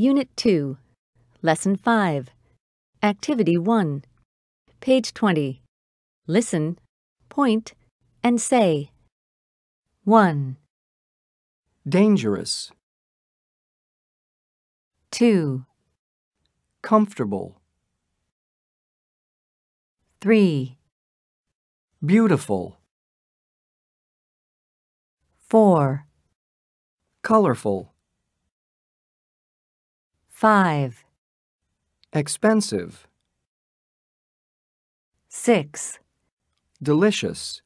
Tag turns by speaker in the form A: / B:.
A: Unit 2, Lesson 5, Activity 1,
B: page 20. Listen, point, and say.
C: 1. Dangerous. 2. Comfortable. 3. Beautiful. 4. Colorful. 5. Expensive. 6. Delicious.